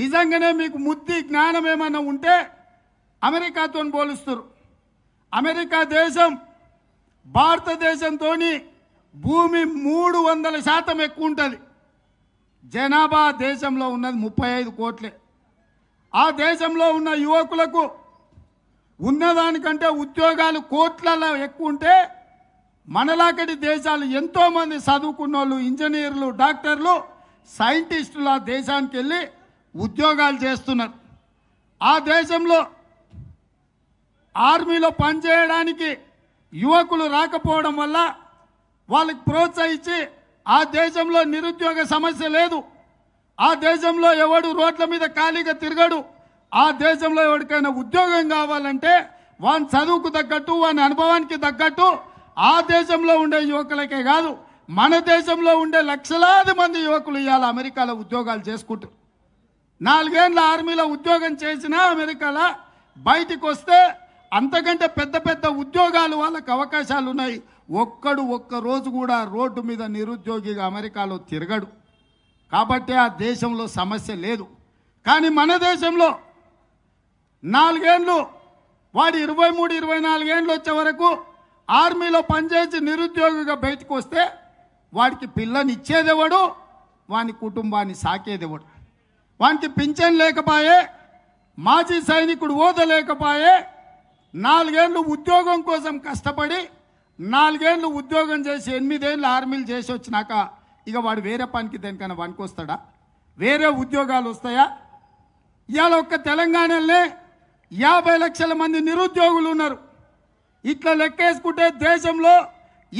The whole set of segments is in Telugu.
నిజంగానే మీకు ముద్ది జ్ఞానం ఏమన్నా ఉంటే అమెరికాతో పోలుస్తారు అమెరికా దేశం భారతదేశంతో భూమి మూడు వందల శాతం ఎక్కువ ఉంటుంది జనాభా దేశంలో ఉన్నది ముప్పై ఐదు కోట్లే ఆ దేశంలో ఉన్న యువకులకు ఉన్నదానికంటే ఉద్యోగాలు కోట్లలో ఎక్కువ ఉంటే మనలాకటి దేశాలు ఎంతోమంది చదువుకున్న వాళ్ళు ఇంజనీర్లు డాక్టర్లు సైంటిస్టులు ఆ దేశానికి వెళ్ళి ఉద్యోగాలు చేస్తున్నారు ఆ దేశంలో ఆర్మీలో పనిచేయడానికి యువకులు రాకపోవడం వల్ల వాళ్ళకి ప్రోత్సహించి ఆ దేశంలో నిరుద్యోగ సమస్య లేదు ఆ దేశంలో ఎవడు రోడ్ల మీద ఖాళీగా తిరగడు ఆ దేశంలో ఎవరికైనా ఉద్యోగం కావాలంటే వాని చదువుకు తగ్గట్టు వాని అనుభవానికి తగ్గట్టు ఆ దేశంలో ఉండే యువకులకే కాదు మన దేశంలో ఉండే లక్షలాది మంది యువకులు ఇవాళ అమెరికాలో ఉద్యోగాలు చేసుకుంటారు నాలుగేండ్ల ఆర్మీలో ఉద్యోగం చేసినా అమెరికాలో బయటికి వస్తే అంతకంటే పెద్ద పెద్ద ఉద్యోగాలు వాళ్ళకి అవకాశాలు ఉన్నాయి ఒక్కడు ఒక్క రోజు కూడా రోడ్డు మీద నిరుద్యోగిగా అమెరికాలో తిరగడు కాబట్టి ఆ దేశంలో సమస్య లేదు కానీ మన దేశంలో నాలుగేండ్లు వాడు ఇరవై మూడు ఇరవై నాలుగేండ్లు వచ్చే వరకు ఆర్మీలో పనిచేసి నిరుద్యోగిగా బయటకు వస్తే వాడికి పిల్లని ఇచ్చేదేవాడు వాని కుటుంబాన్ని సాకేదేవాడు వానికి పింఛన్ లేకపోయే మాజీ సైనికుడు ఓద లేకపోయే నాలుగేళ్లు ఉద్యోగం కోసం కష్టపడి నాలుగేళ్లు ఉద్యోగం చేసి ఎనిమిదేళ్ళు ఆర్మీలు చేసి వచ్చినాక ఇక వాడు వేరే పనికి దేనికైనా వస్తాడా వేరే ఉద్యోగాలు వస్తాయా ఇవాళ ఒక్క తెలంగాణలోనే యాభై లక్షల మంది నిరుద్యోగులు ఉన్నారు ఇట్లా లెక్కేసుకుంటే దేశంలో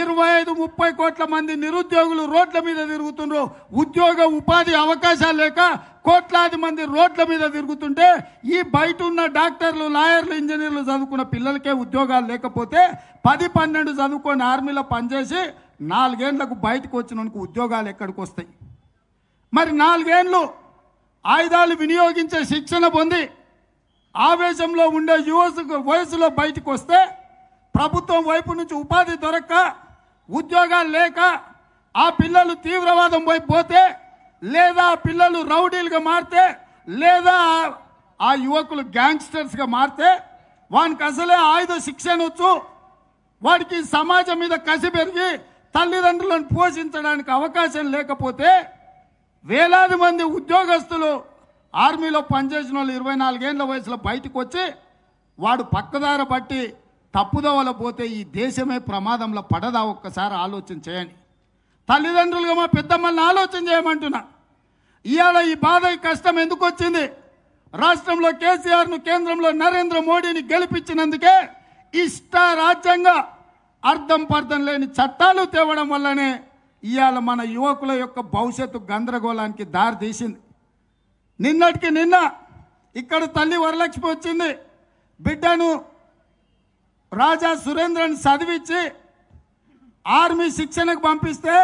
ఇరవై ఐదు ముప్పై కోట్ల మంది నిరుద్యోగులు రోడ్ల మీద తిరుగుతున్నారు ఉద్యోగ ఉపాధి అవకాశాలు లేక కోట్లాది మంది రోడ్ల మీద తిరుగుతుంటే ఈ బయట ఉన్న డాక్టర్లు లాయర్లు ఇంజనీర్లు చదువుకున్న పిల్లలకే ఉద్యోగాలు లేకపోతే పది పన్నెండు చదువుకొని ఆర్మీలో పనిచేసి నాలుగేళ్లకు బయటకు వచ్చిన ఉద్యోగాలు ఎక్కడికి వస్తాయి మరి నాలుగేండ్లు ఆయుధాలు వినియోగించే శిక్షణ పొంది ఆవేశంలో ఉండే యువసుకు వయసులో బయటకు వస్తే ప్రభుత్వం వైపు నుంచి ఉపాధి దొరక్క ఉద్యోగాలు లేక ఆ పిల్లలు తీవ్రవాదం వైపు పోతే లేదా పిల్లలు రౌడీలుగా మారితే లేదా ఆ యువకులు గ్యాంగ్స్టర్స్గా మారితే వానికి అసలే ఆయుధ శిక్షణ వచ్చు వాడికి సమాజం మీద కసి పెరిగి తల్లిదండ్రులను పోషించడానికి అవకాశం లేకపోతే వేలాది మంది ఉద్యోగస్తులు ఆర్మీలో పనిచేసిన వాళ్ళు ఇరవై నాలుగేళ్ల వయసులో బయటకు వచ్చి వాడు పక్కదార పట్టి తప్పుదోవల పోతే ఈ దేశమే ప్రమాదంలో పడదా ఒక్కసారి ఆలోచన చేయని తల్లిదండ్రులుగా మా పెద్దమ్మల్ని ఆలోచన చేయమంటున్నా ఇవాళ ఈ బాధ కష్టం ఎందుకు వచ్చింది రాష్ట్రంలో కేసీఆర్ను కేంద్రంలో నరేంద్ర మోడీని గెలిపించినందుకే ఇష్ట రాజ్యంగా అర్థం పర్థం లేని చట్టాలు తేవడం వల్లనే ఇవాళ మన యువకుల యొక్క భవిష్యత్తు గందరగోళానికి దారి తీసింది నిన్నటికి నిన్న ఇక్కడ తల్లి వరలక్ష్మి వచ్చింది బిడ్డను రాజా సురేంద్రన్ చదివించి ఆర్మీ శిక్షణకు పంపిస్తే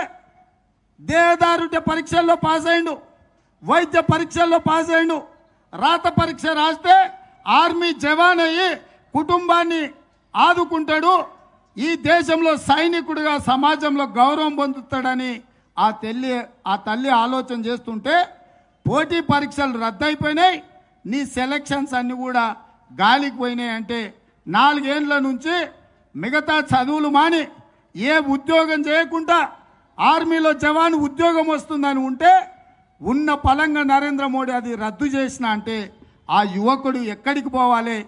దేహదారుడ్య పరీక్షల్లో పాస్ అయిండు వైద్య పరీక్షల్లో పాస్ అయ్యిండు రాత పరీక్ష రాస్తే ఆర్మీ జవాన్ అయ్యి కుటుంబాన్ని ఆదుకుంటాడు ఈ దేశంలో సైనికుడిగా సమాజంలో గౌరవం పొందుతాడని ఆ తల్లి ఆ తల్లి ఆలోచన చేస్తుంటే పోటీ పరీక్షలు రద్దయిపోయినాయి నీ సెలక్షన్స్ అన్నీ కూడా గాలికి పోయినాయి అంటే నాలుగేండ్ల నుంచి మిగతా చదువులు మాని ఏ ఉద్యోగం చేయకుండా ఆర్మీలో జవాన్ ఉద్యోగం వస్తుందని ఉంటే ఉన్న పలంగా నరేంద్ర మోడీ అది రద్దు చేసిన అంటే ఆ యువకుడు ఎక్కడికి పోవాలి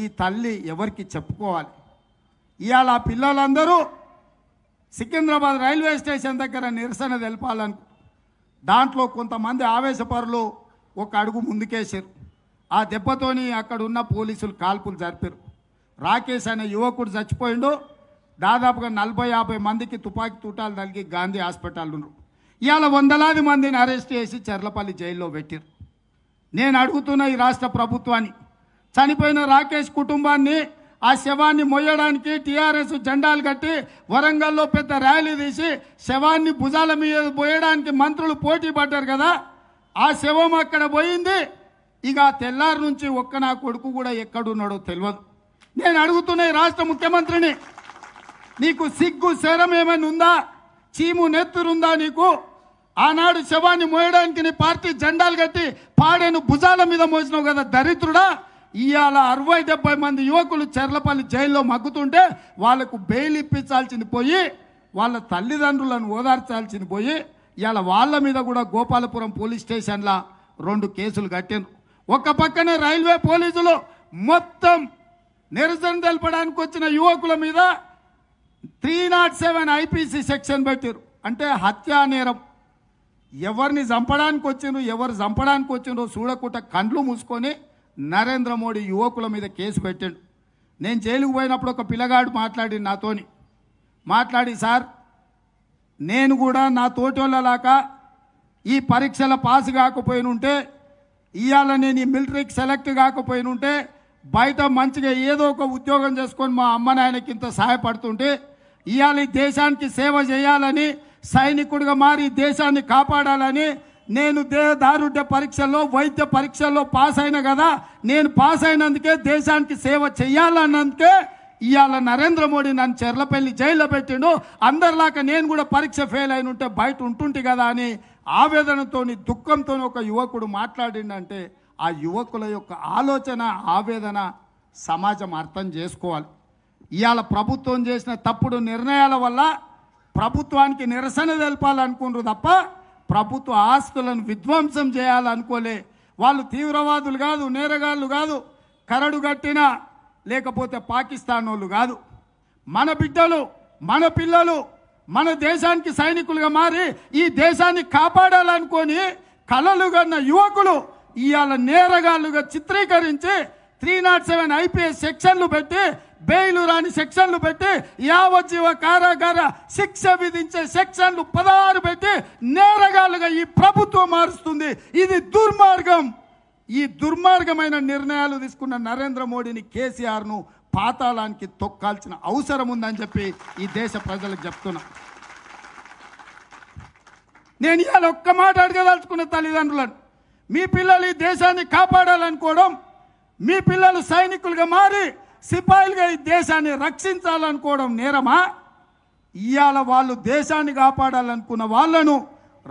ఈ తల్లి ఎవరికి చెప్పుకోవాలి ఇవాళ ఆ పిల్లలందరూ సికింద్రాబాద్ రైల్వే స్టేషన్ దగ్గర నిరసన తెలపాలను దాంట్లో కొంతమంది ఆవేశపరులు ఒక అడుగు ముందుకేశారు ఆ దెబ్బతోని అక్కడ ఉన్న పోలీసులు కాల్పులు జరిపారు రాకేష్ అనే యువకుడు చచ్చిపోయిండు దాదాపుగా నలభై యాభై మందికి తుపాకీ తూటాలు తలిగి గాంధీ హాస్పిటల్ ఉన్నారు ఇవాళ వందలాది మందిని అరెస్ట్ చేసి చెర్లపల్లి జైల్లో పెట్టారు నేను అడుగుతున్న ఈ రాష్ట్ర ప్రభుత్వాన్ని చనిపోయిన రాకేష్ కుటుంబాన్ని ఆ శవాన్ని మొయ్యడానికి టీఆర్ఎస్ జెండాలు కట్టి వరంగల్లో పెద్ద ర్యాలీ తీసి శవాన్ని భుజాల మీద పోయడానికి మంత్రులు పోటీ పడ్డారు కదా ఆ శవం అక్కడ పోయింది ఇక తెల్లారి నుంచి ఒక్క నా కొడుకు కూడా ఎక్కడున్నాడో తెలియదు నేను అడుగుతున్న రాష్ట్ర ముఖ్యమంత్రిని నీకు సిగ్గు శరం ఏమైనా ఉందా చీము నెత్తురుందా నీకు ఆనాడు శవాన్ని మోయడానికి నీ పార్టీ జెండాలు కట్టి పాడేను భుజాల మీద మోసినావు కదా దరిద్రుడా ఇవాళ అరవై డెబ్బై మంది యువకులు చెర్లపల్లి జైల్లో మగ్గుతుంటే వాళ్లకు బెయిల్ ఇప్పించాల్సింది పోయి వాళ్ళ తల్లిదండ్రులను ఓదార్చాల్సింది పోయి ఇవాళ వాళ్ళ మీద కూడా గోపాలపురం పోలీస్ స్టేషన్లో రెండు కేసులు కట్టాను ఒక పక్కనే రైల్వే పోలీసులు మొత్తం నిరసన తెలపడానికి వచ్చిన యువకుల మీద three not seven IPC section పెట్టారు అంటే హత్యా నేరం ఎవరిని చంపడానికి వచ్చిండ్రు ఎవరు చంపడానికి వచ్చిండ్రో చూడకుండా కండ్లు మూసుకొని నరేంద్ర మోడీ యువకుల మీద కేసు పెట్టాడు నేను జైలుకు పోయినప్పుడు ఒక పిల్లగాడు మాట్లాడి నాతోని మాట్లాడి సార్ నేను కూడా నా తోటోళ్ళలాగా ఈ పరీక్షల పాస్ కాకపోయినుంటే ఇవాళ నేను ఈ మిలిటరీకి సెలెక్ట్ కాకపోయినుంటే బయట మంచిగా ఏదో ఒక ఉద్యోగం చేసుకొని మా అమ్మ నాయనకి ఇంత సహాయపడుతుంటే ఇవాళ దేశానికి సేవ చేయాలని సైనికుడిగా మారి దేశాన్ని కాపాడాలని నేను దారుఢ్య పరీక్షల్లో వైద్య పరీక్షల్లో పాస్ అయిన కదా నేను పాస్ అయినందుకే దేశానికి సేవ చేయాలన్నందుకే ఇవాళ నరేంద్ర మోడీ నన్ను చెర్లపల్లి జైల్లో పెట్టిండు అందరిలాక నేను కూడా పరీక్ష ఫెయిల్ అయిన ఉంటే బయట ఉంటుంటి కదా అని ఆవేదనతో దుఃఖంతో ఒక యువకుడు మాట్లాడిండంటే ఆ యువకుల యొక్క ఆలోచన ఆవేదన సమాజం అర్థం చేసుకోవాలి ఇవాళ ప్రభుత్వం చేసిన తప్పుడు నిర్ణయాల వల్ల ప్రభుత్వానికి నిరసన తెలపాలనుకుంటారు తప్ప ప్రభుత్వ ఆస్తులను విధ్వంసం చేయాలనుకోలే వాళ్ళు తీవ్రవాదులు కాదు నేరగాళ్ళు కాదు కరడు కట్టిన లేకపోతే పాకిస్తాన్ వాళ్ళు కాదు మన బిడ్డలు మన పిల్లలు మన దేశానికి సైనికులుగా మారి ఈ దేశాన్ని కాపాడాలనుకొని కలలు కన్న యువకులు ఇవాళ నేరగాళ్ళుగా చిత్రీకరించి త్రీ నాట్ సెవెన్ ఐపీఎస్ సెక్షన్లు పెట్టి బెయిలు రాని సెక్షన్లు పెట్టి యావజ్జీవ కారాగార శిక్ష విధించే సెక్షన్లు పదహారు పెట్టి నేరగాలుగా ఈ ప్రభుత్వం మారుస్తుంది ఇది దుర్మార్గం ఈ దుర్మార్గమైన నిర్ణయాలు తీసుకున్న నరేంద్ర మోడీని కేసీఆర్ను పాతాళానికి తొక్కాల్సిన అవసరం ఉందని చెప్పి ఈ దేశ ప్రజలకు చెప్తున్నా నేను ఇవాళ ఒక్క మాట అడగదలుచుకున్న తల్లిదండ్రులను మీ పిల్లలు ఈ దేశాన్ని కాపాడాలనుకోవడం మీ పిల్లలు సైనికులుగా మారి సిపాయిలుగా ఈ దేశాన్ని రక్షించాలనుకోవడం నేరమా ఇవాళ వాళ్ళు దేశాన్ని కాపాడాలనుకున్న వాళ్ళను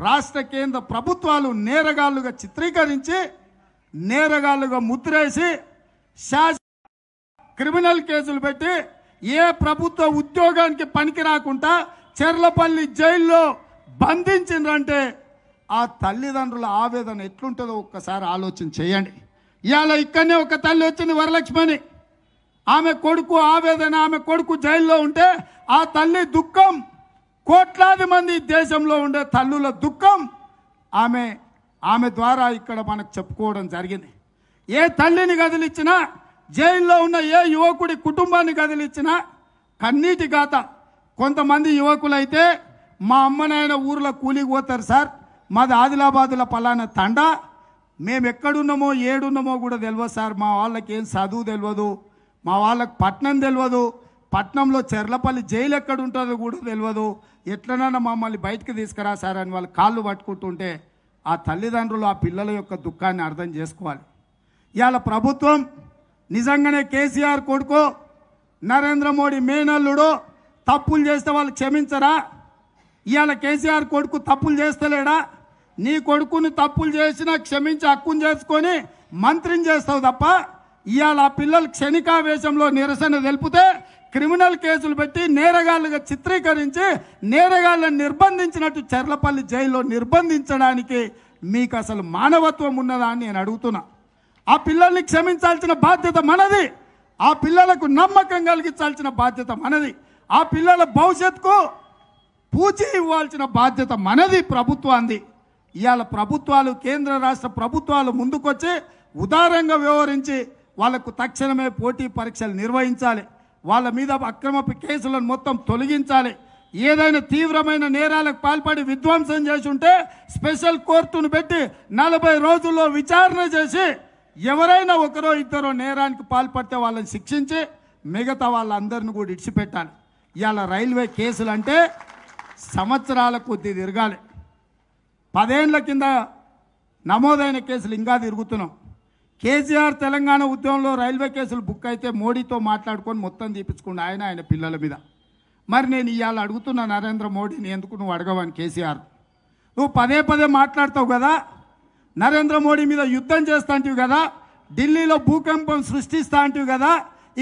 రాష్ట్ర కేంద్ర ప్రభుత్వాలు నేరగాళ్ళుగా చిత్రీకరించి నేరగాళ్ళుగా ముద్రేసి శాస క్రిమినల్ కేసులు పెట్టి ఏ ప్రభుత్వ ఉద్యోగానికి పనికి రాకుండా చెర్లపల్లి జైల్లో బంధించిండ్రంటే ఆ తల్లిదండ్రుల ఆవేదన ఎట్లుంటుందో ఒక్కసారి ఆలోచన చేయండి ఇవాళ ఇక్కడనే ఒక తల్లి వచ్చింది వరలక్ష్మణి ఆమె కొడుకు ఆవేదన ఆమె కొడుకు జైల్లో ఉంటే ఆ తల్లి దుఃఖం కోట్లాది మంది దేశంలో ఉండే తల్లుల దుఃఖం ఆమె ఆమె ద్వారా ఇక్కడ మనకు చెప్పుకోవడం జరిగింది ఏ తల్లిని కదిలిచ్చినా జైల్లో ఉన్న ఏ యువకుడి కుటుంబాన్ని కదిలిచ్చినా కన్నీటి గాత కొంతమంది యువకులైతే మా అమ్మనాయన ఊర్లో కూలికి పోతారు సార్ మాది ఆదిలాబాద్లో పలానా తండ మేము ఎక్కడున్నామో ఏడున్నామో కూడా తెలియదు సార్ మా వాళ్ళకి ఏం చదువు తెలియదు మా వాళ్ళకు పట్నం తెలియదు పట్నంలో చెర్లపల్లి జైలు ఎక్కడ ఉంటుందో కూడా తెలియదు ఎట్లనైనా మమ్మల్ని బయటకు తీసుకురా వాళ్ళు కాళ్ళు పట్టుకుంటుంటే ఆ తల్లిదండ్రులు ఆ పిల్లల యొక్క దుఃఖాన్ని అర్థం చేసుకోవాలి ఇవాళ ప్రభుత్వం నిజంగానే కేసీఆర్ కొడుకు నరేంద్ర మోడీ మేనల్లుడు తప్పులు చేస్తే వాళ్ళు క్షమించరా ఇవాళ కేసీఆర్ కొడుకు తప్పులు చేస్తలేడా నీ కొడుకుని తప్పులు చేసినా క్షమించి హక్కును చేసుకొని మంత్రిని చేస్తావు తప్ప ఇవాళ ఆ పిల్లలు క్షణికావేశంలో నిరసన తెలిపితే క్రిమినల్ కేసులు పెట్టి నేరగాళ్ళుగా చిత్రీకరించి నేరగాళ్ళని నిర్బంధించినట్టు చెర్లపల్లి జైల్లో నిర్బంధించడానికి మీకు అసలు మానవత్వం ఉన్నదా అని నేను అడుగుతున్నా ఆ పిల్లల్ని క్షమించాల్సిన బాధ్యత మనది ఆ పిల్లలకు నమ్మకం కలిగించాల్సిన బాధ్యత మనది ఆ పిల్లల భవిష్యత్తుకు పూచి ఇవ్వాల్సిన బాధ్యత మనది ప్రభుత్వాంది ఇవాళ ప్రభుత్వాలు కేంద్ర రాష్ట్ర ప్రభుత్వాలు ముందుకొచ్చి ఉదారంగా వ్యవహరించి వాళ్లకు తక్షణమే పోటీ పరీక్షలు నిర్వహించాలి వాళ్ళ మీద అక్రమ కేసులను మొత్తం తొలగించాలి ఏదైనా తీవ్రమైన నేరాలకు పాల్పడి విధ్వంసం చేసి ఉంటే స్పెషల్ కోర్టును పెట్టి నలభై రోజుల్లో విచారణ చేసి ఎవరైనా ఒకరో ఇద్దరో నేరానికి పాల్పడితే వాళ్ళని శిక్షించి మిగతా వాళ్ళందరిని కూడా ఇడిచిపెట్టాలి ఇవాళ రైల్వే కేసులు అంటే సంవత్సరాల కొద్ది తిరగాలి పదేండ్ల కింద నమోదైన కేసులు ఇంకా తిరుగుతున్నాం కేసీఆర్ తెలంగాణ ఉద్యమంలో రైల్వే కేసులు బుక్ అయితే మోడీతో మాట్లాడుకొని మొత్తం తీపించుకుండా ఆయన ఆయన పిల్లల మీద మరి నేను ఇవాళ అడుగుతున్నా నరేంద్ర మోడీని ఎందుకు నువ్వు అడగవని కేసీఆర్ నువ్వు పదే పదే మాట్లాడతావు కదా నరేంద్ర మోడీ మీద యుద్ధం చేస్తా అంటివి కదా ఢిల్లీలో భూకంపం సృష్టిస్తా అంటివి కదా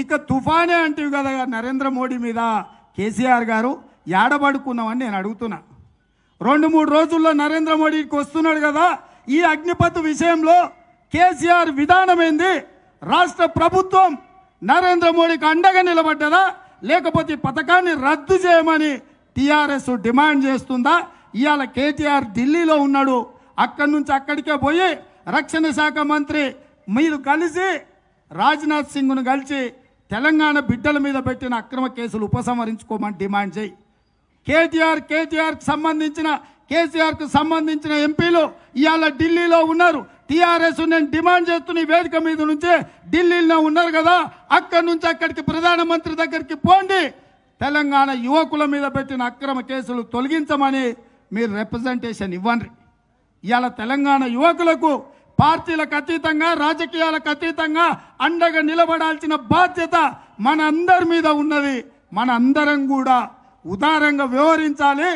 ఇక తుఫానే అంటివి కదా నరేంద్ర మోడీ మీద కేసీఆర్ గారు ఏడబడుకున్నామని నేను అడుగుతున్నా రెండు మూడు రోజుల్లో నరేంద్ర మోడీకి వస్తున్నాడు కదా ఈ అగ్నిపథ్ విషయంలో కేసీఆర్ విధానం ఏంది రాష్ట్ర ప్రభుత్వం నరేంద్ర మోడీకి అండగా నిలబడ్డదా లేకపోతే పథకాన్ని రద్దు చేయమని టీఆర్ఎస్ డిమాండ్ చేస్తుందా ఇవాళ కేటీఆర్ ఢిల్లీలో ఉన్నాడు అక్కడి నుంచి అక్కడికే పోయి రక్షణ శాఖ మంత్రి మీరు కలిసి రాజ్నాథ్ సింగ్ను కలిసి తెలంగాణ బిడ్డల మీద పెట్టిన అక్రమ కేసులు ఉపసంహరించుకోమని డిమాండ్ చేయి కేటీఆర్ కేటీఆర్కి సంబంధించిన కేసీఆర్కు సంబంధించిన ఎంపీలు ఇవాళ ఢిల్లీలో ఉన్నారు టీఆర్ఎస్ నేను డిమాండ్ చేస్తున్న వేదిక మీద నుంచి ఢిల్లీలో ఉన్నారు కదా అక్కడి నుంచి అక్కడికి ప్రధానమంత్రి దగ్గరికి పోండి తెలంగాణ యువకుల మీద పెట్టిన అక్రమ కేసులు తొలగించమని మీరు రిప్రజెంటేషన్ ఇవ్వండి ఇవాళ తెలంగాణ యువకులకు పార్టీలకు అతీతంగా రాజకీయాలకు అతీతంగా అండగా నిలబడాల్సిన బాధ్యత మన అందరి మీద ఉన్నది మన అందరం కూడా ఉదారంగా వ్యవహరించాలి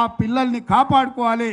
ఆ పిల్లల్ని కాపాడుకోవాలి